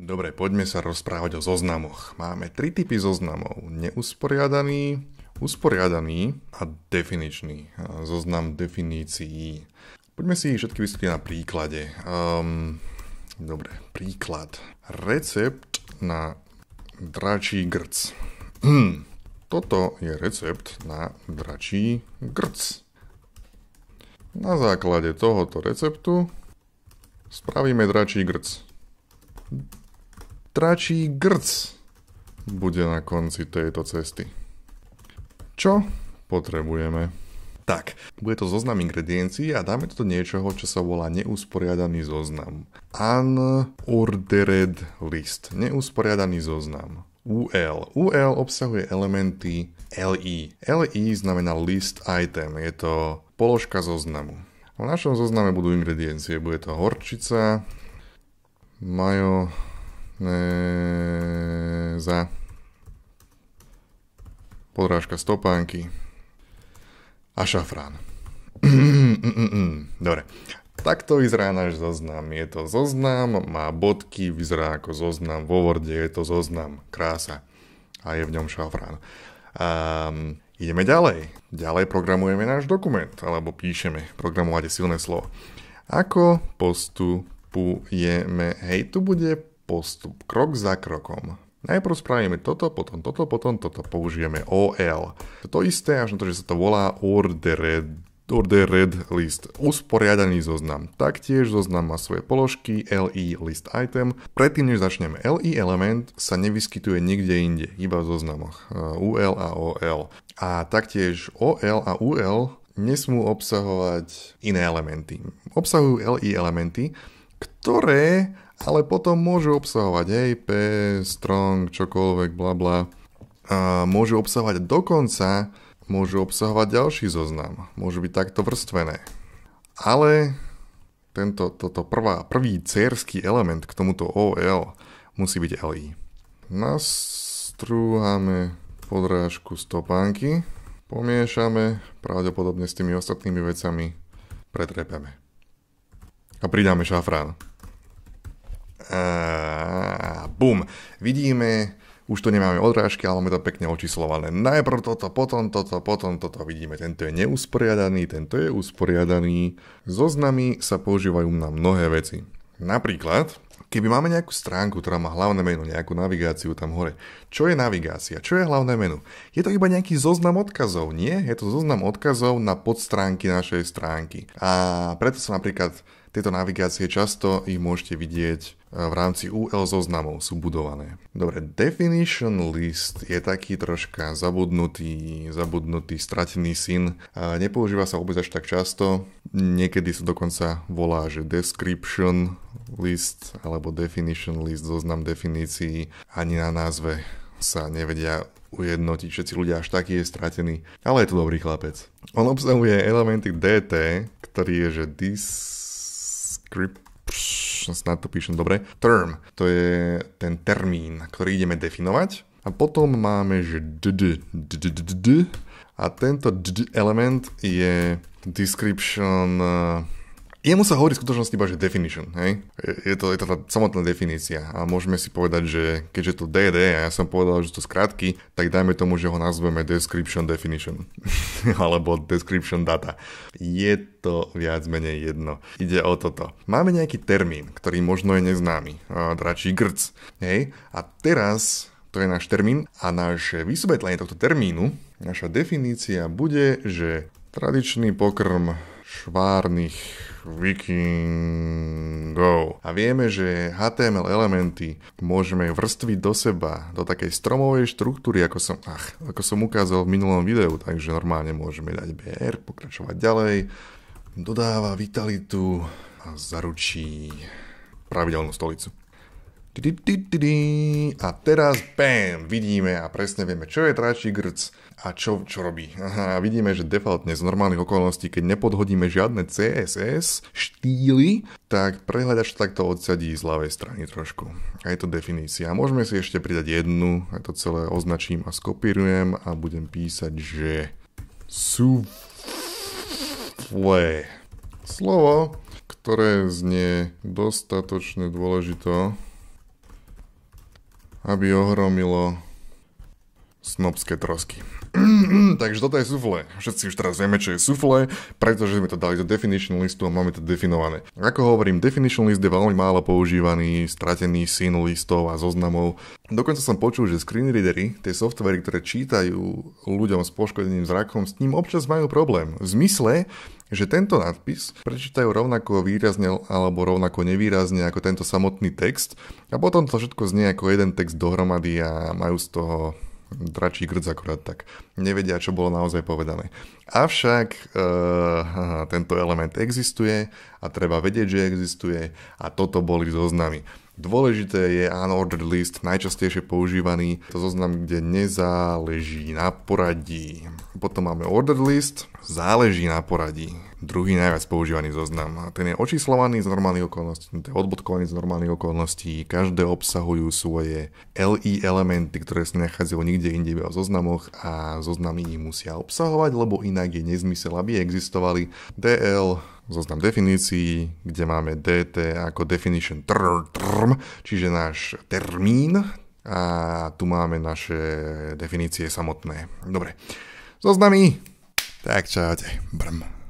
Dobre, poďme sa rozprávať o zoznamoch. Máme tri typy zoznamov. Neusporiadaný, usporiadaný a definičný. Zoznam definícií. Poďme si všetky vysvetliť na príklade. Um, dobre, príklad. Recept na dračí grc. Hm, toto je recept na dračí grc. Na základe tohoto receptu spravíme dračí grc. Tračí grc bude na konci tejto cesty. Čo potrebujeme? Tak, bude to zoznam ingrediencií a dáme to do niečoho, čo sa volá neusporiadaný zoznam. Unordered list. Neusporiadaný zoznam. UL. UL obsahuje elementy LI. LI znamená list item. Je to položka zoznamu. V našom zozname budú ingrediencie. Bude to horčica, majo, e, za podrážka stopánky a šafrán. Dobre. Takto vyzerá náš zoznam. Je to zoznam, má bodky, vyzerá ako zoznam. Vo Worde je to zoznam. Krása. A je v ňom šafrán. Um, ideme ďalej. Ďalej programujeme náš dokument, alebo píšeme. Programovať je silné slovo. Ako postupujeme? Hej, tu bude postup, krok za krokom. Najprv spravíme toto, potom toto, potom toto, použijeme OL. To isté, až na to, že sa to volá ordered, ordered list, usporiadaný zoznam. Taktiež zoznam má svoje položky, LI list item. Predtým, než začneme, LI element sa nevyskytuje nikde inde, iba v zoznamoch UL uh, a OL. A taktiež OL a UL nesmú obsahovať iné elementy. Obsahujú LI elementy, ktoré ale potom môžu obsahovať AP, strong, čokoľvek, bla bla. A môžu obsahovať dokonca, môžu obsahovať ďalší zoznam. Môžu byť takto vrstvené. Ale tento, toto prvá, prvý cerský element k tomuto OL musí byť LI. Nastrúhame podrážku stopánky, pomiešame, pravdepodobne s tými ostatnými vecami pretrepeme. A pridáme šafrán. Uh, bum. Vidíme, už to nemáme odrážky, ale máme to pekne očíslované. Najprv toto, potom toto, potom toto. Vidíme, tento je neusporiadaný, tento je usporiadaný. Zoznamy sa používajú na mnohé veci. Napríklad, keby máme nejakú stránku, ktorá má hlavné meno, nejakú navigáciu tam hore. Čo je navigácia? Čo je hlavné menu? Je to iba nejaký zoznam odkazov, nie? Je to zoznam odkazov na podstránky našej stránky. A preto sa napríklad tieto navigácie často ich môžete vidieť Eh, v rámci UL zoznamov sú budované. Dobre, definition list je taký troška zabudnutý, zabudnutý, stratený syn. Nepoužíva sa vôbec až tak často. Niekedy sa dokonca volá, že description list alebo definition list, zoznam definícií. Ani na názve sa nevedia ujednotiť, všetci ľudia až taký je stratený, ale je to dobrý chlapec. On obsahuje elementy DT, ktorý je že description snad to píšem dobre, term, to je ten termín, ktorý ideme definovať. A potom máme, že d, d, d, d, d a tento d element je description eh, jemu sa hovorí v skutočnosti iba, že definition, hej? Je to, je to tá samotná definícia a môžeme si povedať, že keďže to DD, a ja som povedal, že to skrátky, tak dajme tomu, že ho nazveme Description Definition alebo Description Data. Je to viac menej jedno. Ide o toto. Máme nejaký termín, ktorý možno je neznámy, dračí grc, hej? A teraz to je náš termín a naše vysvetlenie tohto termínu, naša definícia bude, že tradičný pokrm švárnych vikingov. A vieme, že HTML elementy môžeme vrstviť do seba, do takej stromovej štruktúry, ako som, ach, ako som ukázal v minulom videu, takže normálne môžeme dať BR, pokračovať ďalej, dodáva vitalitu a zaručí pravidelnú stolicu. A teraz, bam, vidíme a presne vieme, čo je tráčí grc a čo, čo robí. Aha, vidíme, že defaultne z normálnych okolností, keď nepodhodíme žiadne CSS štýly, tak prehľadač takto odsadí z ľavej strany trošku. A je to definícia. môžeme si ešte pridať jednu, a to celé označím a skopírujem a budem písať, že Sú. Slovo, ktoré znie dostatočne dôležito aby ohromilo snobské trosky. Takže toto je sufle. Všetci už teraz vieme, čo je sufle, pretože sme to dali do definition listu a máme to definované. Ako hovorím, definition list je veľmi málo používaný, stratený syn listov a zoznamov. Dokonca som počul, že screen readery, tie softvery, ktoré čítajú ľuďom s poškodeným zrakom, s ním občas majú problém. V zmysle, že tento nadpis prečítajú rovnako výrazne alebo rovnako nevýrazne ako tento samotný text a potom to všetko znie ako jeden text dohromady a majú z toho dračí grc akorát tak. Nevedia, čo bolo naozaj povedané. Avšak e, tento element existuje a treba vedieť, že existuje a toto boli zoznamy. Dôležité je unordered list, najčastejšie používaný, to zoznam, kde nezáleží na poradí. Potom máme ordered list, záleží na poradí druhý najviac používaný zoznam. A ten je očíslovaný z normálnych okolností, ten je odbodkovaný z normálnych okolností, každé obsahujú svoje LI elementy, ktoré sa nachádzajú nikde inde v zoznamoch a zoznamy ich musia obsahovať, lebo inak je nezmysel, aby existovali DL, zoznam definícií, kde máme DT ako definition trm, trm čiže náš termín a tu máme naše definície samotné. Dobre, zoznamy. Tak čaute, brm.